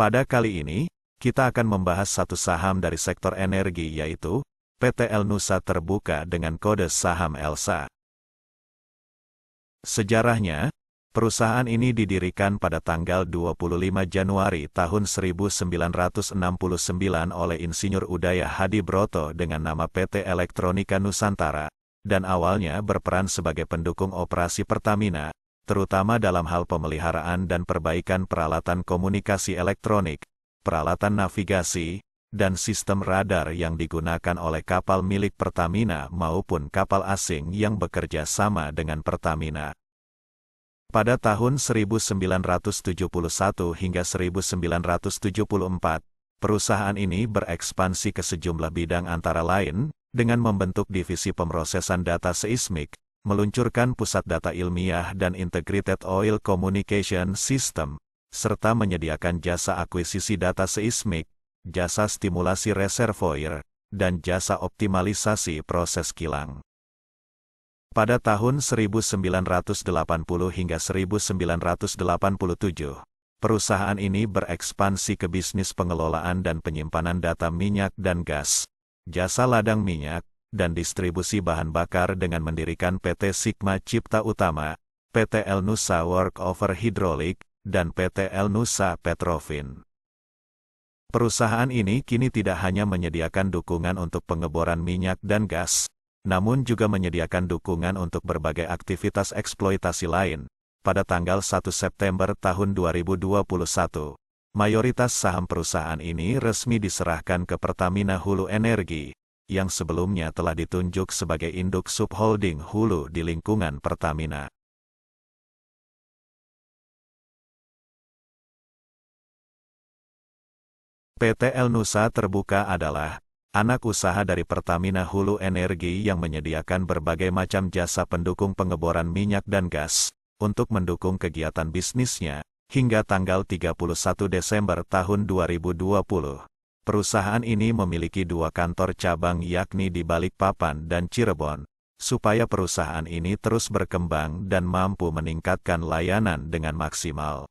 Pada kali ini, kita akan membahas satu saham dari sektor energi yaitu PT El Nusa terbuka dengan kode saham ELSA. Sejarahnya, perusahaan ini didirikan pada tanggal 25 Januari tahun 1969 oleh Insinyur Udaya Hadi Broto dengan nama PT Elektronika Nusantara, dan awalnya berperan sebagai pendukung operasi Pertamina, terutama dalam hal pemeliharaan dan perbaikan peralatan komunikasi elektronik, peralatan navigasi, dan sistem radar yang digunakan oleh kapal milik Pertamina maupun kapal asing yang bekerja sama dengan Pertamina. Pada tahun 1971 hingga 1974, perusahaan ini berekspansi ke sejumlah bidang antara lain, dengan membentuk divisi pemrosesan data seismik, meluncurkan pusat data ilmiah dan Integrated Oil Communication System, serta menyediakan jasa akuisisi data seismik, jasa stimulasi reservoir, dan jasa optimalisasi proses kilang. Pada tahun 1980 hingga 1987, perusahaan ini berekspansi ke bisnis pengelolaan dan penyimpanan data minyak dan gas, jasa ladang minyak, dan distribusi bahan bakar dengan mendirikan PT Sigma Cipta Utama, PT El Nusa Workover Hydraulic, dan PT El Nusa Petrovin. Perusahaan ini kini tidak hanya menyediakan dukungan untuk pengeboran minyak dan gas, namun juga menyediakan dukungan untuk berbagai aktivitas eksploitasi lain. Pada tanggal 1 September tahun 2021, mayoritas saham perusahaan ini resmi diserahkan ke Pertamina Hulu Energi, yang sebelumnya telah ditunjuk sebagai induk subholding hulu di lingkungan Pertamina. PT El Nusa Terbuka adalah anak usaha dari Pertamina Hulu Energi yang menyediakan berbagai macam jasa pendukung pengeboran minyak dan gas untuk mendukung kegiatan bisnisnya hingga tanggal 31 Desember tahun 2020. Perusahaan ini memiliki dua kantor cabang yakni di Balikpapan dan Cirebon, supaya perusahaan ini terus berkembang dan mampu meningkatkan layanan dengan maksimal.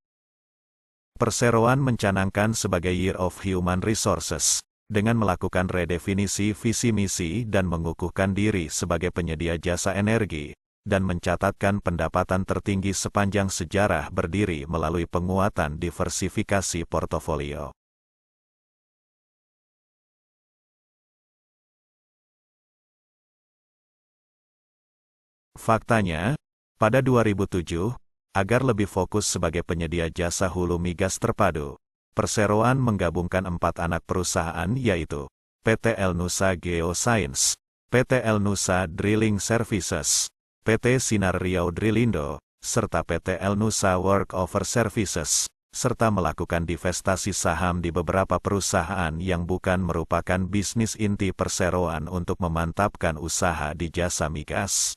Perseroan mencanangkan sebagai Year of Human Resources, dengan melakukan redefinisi visi misi dan mengukuhkan diri sebagai penyedia jasa energi, dan mencatatkan pendapatan tertinggi sepanjang sejarah berdiri melalui penguatan diversifikasi portofolio. Faktanya, pada 2007, agar lebih fokus sebagai penyedia jasa hulu migas terpadu, perseroan menggabungkan empat anak perusahaan yaitu PT El Nusa Geoscience, PT El Nusa Drilling Services, PT Sinar Riau Drilindo, serta PT El Nusa Workover Services, serta melakukan divestasi saham di beberapa perusahaan yang bukan merupakan bisnis inti perseroan untuk memantapkan usaha di jasa migas.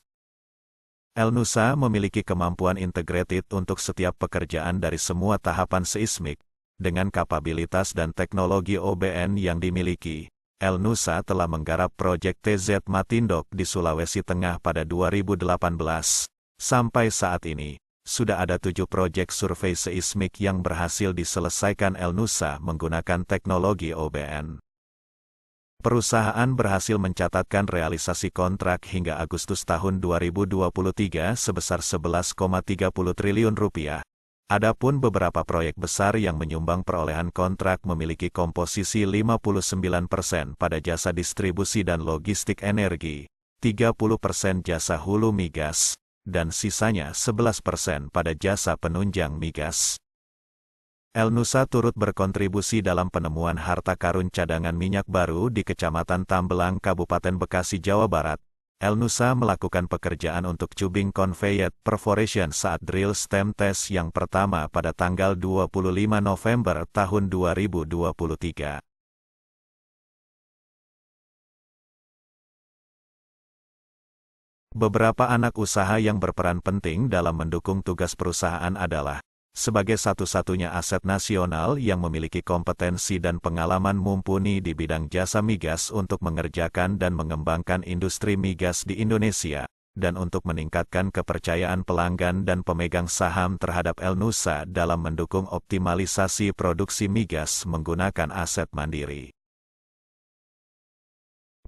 El Nusa memiliki kemampuan integrated untuk setiap pekerjaan dari semua tahapan seismik. Dengan kapabilitas dan teknologi OBN yang dimiliki, El Nusa telah menggarap proyek TZ Matindok di Sulawesi Tengah pada 2018. Sampai saat ini, sudah ada tujuh proyek survei seismik yang berhasil diselesaikan El Nusa menggunakan teknologi OBN. Perusahaan berhasil mencatatkan realisasi kontrak hingga Agustus tahun 2023 sebesar 11,30 triliun rupiah. Adapun beberapa proyek besar yang menyumbang perolehan kontrak memiliki komposisi 59% pada jasa distribusi dan logistik energi, 30% jasa hulu migas, dan sisanya 11% pada jasa penunjang migas. El Nusa turut berkontribusi dalam penemuan harta karun cadangan minyak baru di Kecamatan Tambelang, Kabupaten Bekasi, Jawa Barat. El Nusa melakukan pekerjaan untuk cubing conveyed perforation saat drill stem test yang pertama pada tanggal 25 November tahun 2023. Beberapa anak usaha yang berperan penting dalam mendukung tugas perusahaan adalah sebagai satu-satunya aset nasional yang memiliki kompetensi dan pengalaman mumpuni di bidang jasa migas untuk mengerjakan dan mengembangkan industri migas di Indonesia, dan untuk meningkatkan kepercayaan pelanggan dan pemegang saham terhadap El Nusa dalam mendukung optimalisasi produksi migas menggunakan aset mandiri.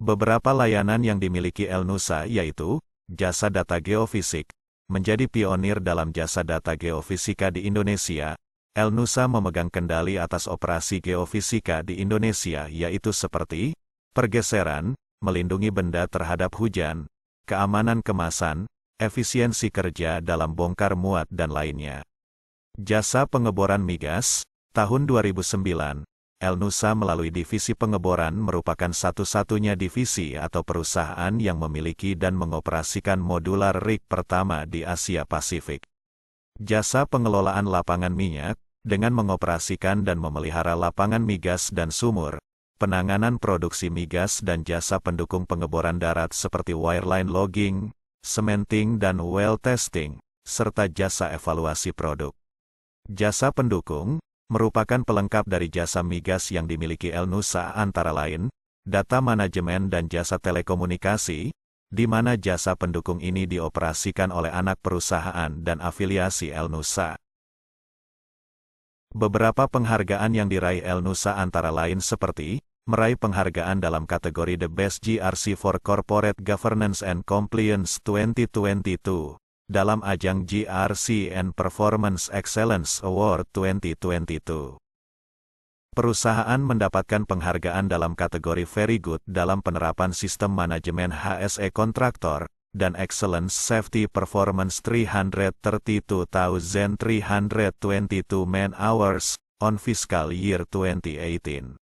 Beberapa layanan yang dimiliki El Nusa yaitu jasa data geofisik, Menjadi pionir dalam jasa data geofisika di Indonesia, El Nusa memegang kendali atas operasi geofisika di Indonesia yaitu seperti pergeseran, melindungi benda terhadap hujan, keamanan kemasan, efisiensi kerja dalam bongkar muat dan lainnya. Jasa pengeboran migas, tahun 2009, El Nusa melalui divisi pengeboran merupakan satu-satunya divisi atau perusahaan yang memiliki dan mengoperasikan modular rig pertama di Asia Pasifik. Jasa pengelolaan lapangan minyak, dengan mengoperasikan dan memelihara lapangan migas dan sumur, penanganan produksi migas dan jasa pendukung pengeboran darat seperti wireline logging, cementing dan well testing, serta jasa evaluasi produk. Jasa pendukung, merupakan pelengkap dari jasa migas yang dimiliki El Nusa antara lain, data manajemen dan jasa telekomunikasi, di mana jasa pendukung ini dioperasikan oleh anak perusahaan dan afiliasi El Nusa. Beberapa penghargaan yang diraih El Nusa antara lain seperti, meraih penghargaan dalam kategori The Best GRC for Corporate Governance and Compliance 2022, dalam ajang GRC and Performance Excellence Award 2022. Perusahaan mendapatkan penghargaan dalam kategori Very Good dalam penerapan sistem manajemen HSE kontraktor dan Excellence Safety Performance 332,322 Man Hours on Fiscal Year 2018.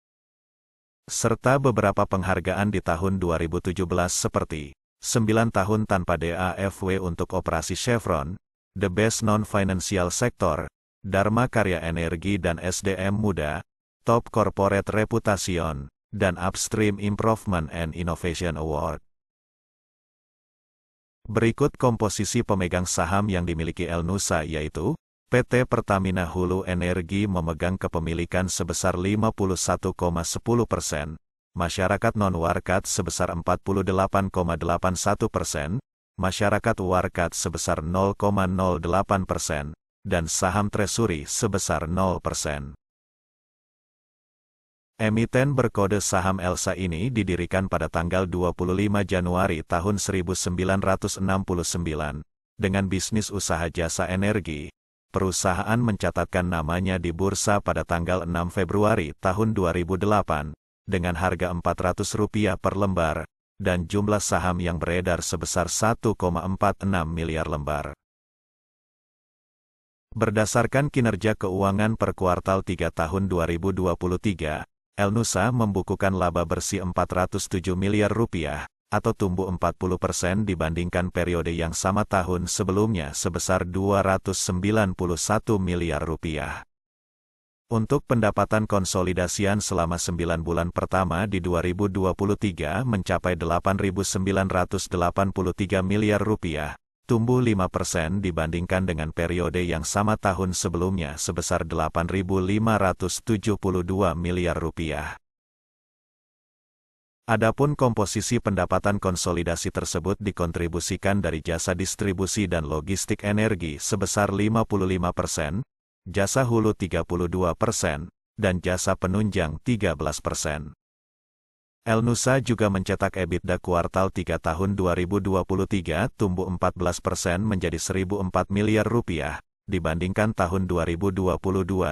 Serta beberapa penghargaan di tahun 2017 seperti 9 tahun tanpa DAFW untuk operasi Chevron, The Best Non-Financial Sector, Dharma Karya Energi dan SDM Muda, Top Corporate Reputation, dan Upstream Improvement and Innovation Award. Berikut komposisi pemegang saham yang dimiliki El Nusa yaitu PT Pertamina Hulu Energi memegang kepemilikan sebesar 51,10 persen, masyarakat non-warkat sebesar 48,81 persen, masyarakat warkat sebesar 0,08 persen, dan saham treasury sebesar 0 persen. Emiten berkode saham Elsa ini didirikan pada tanggal 25 Januari tahun 1969 dengan bisnis usaha jasa energi. Perusahaan mencatatkan namanya di bursa pada tanggal 6 Februari tahun 2008 dengan harga Rp400 per lembar, dan jumlah saham yang beredar sebesar 1,46 miliar lembar. Berdasarkan kinerja keuangan per kuartal 3 tahun 2023, El Nusa membukukan laba bersih 407 miliar rupiah, atau tumbuh 40 persen dibandingkan periode yang sama tahun sebelumnya sebesar 291 miliar rupiah. Untuk pendapatan konsolidasian selama 9 bulan pertama di 2023 mencapai 8.983 miliar rupiah, tumbuh 5% dibandingkan dengan periode yang sama tahun sebelumnya sebesar 8.572 miliar rupiah. Adapun komposisi pendapatan konsolidasi tersebut dikontribusikan dari jasa distribusi dan logistik energi sebesar 55%, jasa hulu 32 persen, dan jasa penunjang 13 persen. El Nusa juga mencetak EBITDA kuartal 3 tahun 2023 tumbuh 14 persen menjadi 1.004 miliar rupiah, dibandingkan tahun 2022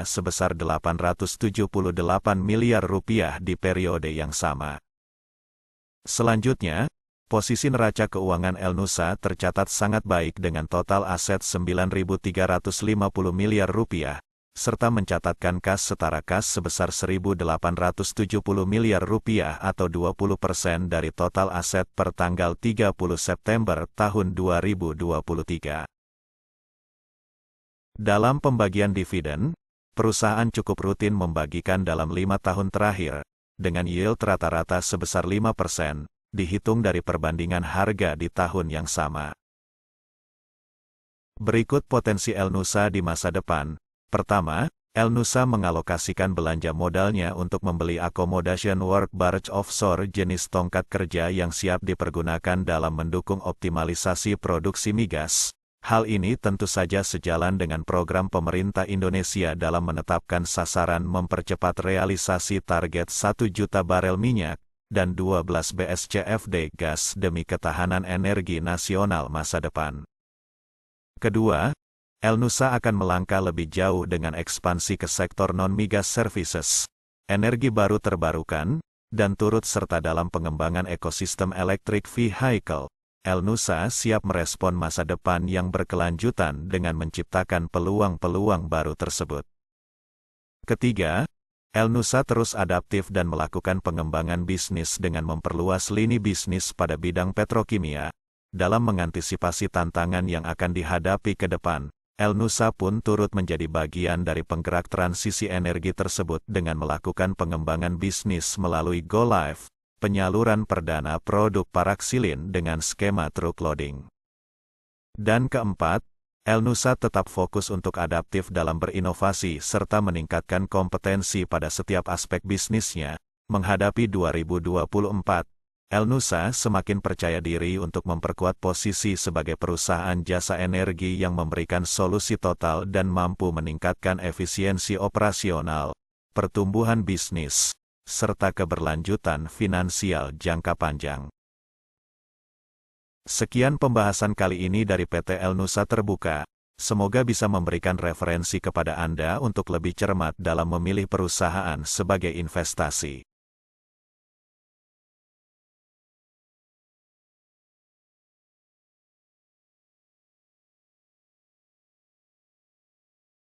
sebesar 878 miliar rupiah di periode yang sama. Selanjutnya, Posisi neraca keuangan El Nusa tercatat sangat baik dengan total aset 9.350 miliar rupiah, serta mencatatkan kas setara kas sebesar 1.870 miliar rupiah atau 20 persen dari total aset per tanggal 30 September tahun 2023. Dalam pembagian dividen, perusahaan cukup rutin membagikan dalam lima tahun terakhir, dengan yield rata-rata sebesar 5 persen, dihitung dari perbandingan harga di tahun yang sama. Berikut potensi El Nusa di masa depan. Pertama, El Nusa mengalokasikan belanja modalnya untuk membeli accommodation work barge offshore jenis tongkat kerja yang siap dipergunakan dalam mendukung optimalisasi produksi migas. Hal ini tentu saja sejalan dengan program pemerintah Indonesia dalam menetapkan sasaran mempercepat realisasi target 1 juta barel minyak, dan 12 BSCFD gas demi ketahanan energi nasional masa depan. Kedua, El Nusa akan melangkah lebih jauh dengan ekspansi ke sektor non-migas services, energi baru terbarukan, dan turut serta dalam pengembangan ekosistem electric vehicle. El Nusa siap merespon masa depan yang berkelanjutan dengan menciptakan peluang-peluang baru tersebut. Ketiga, El Nusa terus adaptif dan melakukan pengembangan bisnis dengan memperluas lini bisnis pada bidang petrokimia. Dalam mengantisipasi tantangan yang akan dihadapi ke depan, El Nusa pun turut menjadi bagian dari penggerak transisi energi tersebut dengan melakukan pengembangan bisnis melalui Go Live, penyaluran perdana produk paraksilin dengan skema truk loading. Dan keempat, Elnusa tetap fokus untuk adaptif dalam berinovasi serta meningkatkan kompetensi pada setiap aspek bisnisnya. Menghadapi 2024, Elnusa semakin percaya diri untuk memperkuat posisi sebagai perusahaan jasa energi yang memberikan solusi total dan mampu meningkatkan efisiensi operasional, pertumbuhan bisnis, serta keberlanjutan finansial jangka panjang. Sekian pembahasan kali ini dari PT El Nusa Terbuka. Semoga bisa memberikan referensi kepada Anda untuk lebih cermat dalam memilih perusahaan sebagai investasi.